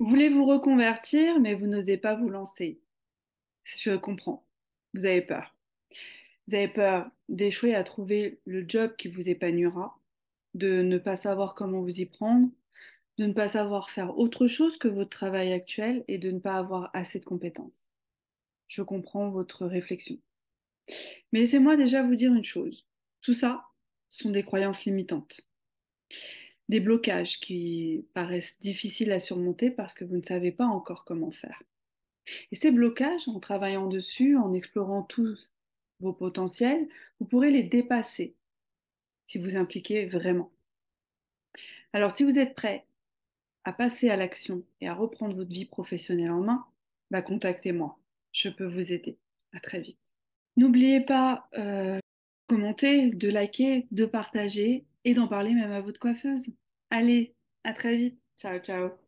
Vous voulez vous reconvertir, mais vous n'osez pas vous lancer. Je comprends. Vous avez peur. Vous avez peur d'échouer à trouver le job qui vous épanouira, de ne pas savoir comment vous y prendre, de ne pas savoir faire autre chose que votre travail actuel et de ne pas avoir assez de compétences. Je comprends votre réflexion. Mais laissez-moi déjà vous dire une chose. Tout ça sont des croyances limitantes des blocages qui paraissent difficiles à surmonter parce que vous ne savez pas encore comment faire. Et ces blocages, en travaillant dessus, en explorant tous vos potentiels, vous pourrez les dépasser si vous impliquez vraiment. Alors si vous êtes prêt à passer à l'action et à reprendre votre vie professionnelle en main, bah, contactez-moi, je peux vous aider. À très vite. N'oubliez pas euh, de commenter, de liker, de partager et d'en parler même à votre coiffeuse. Allez, à très vite. Ciao, ciao.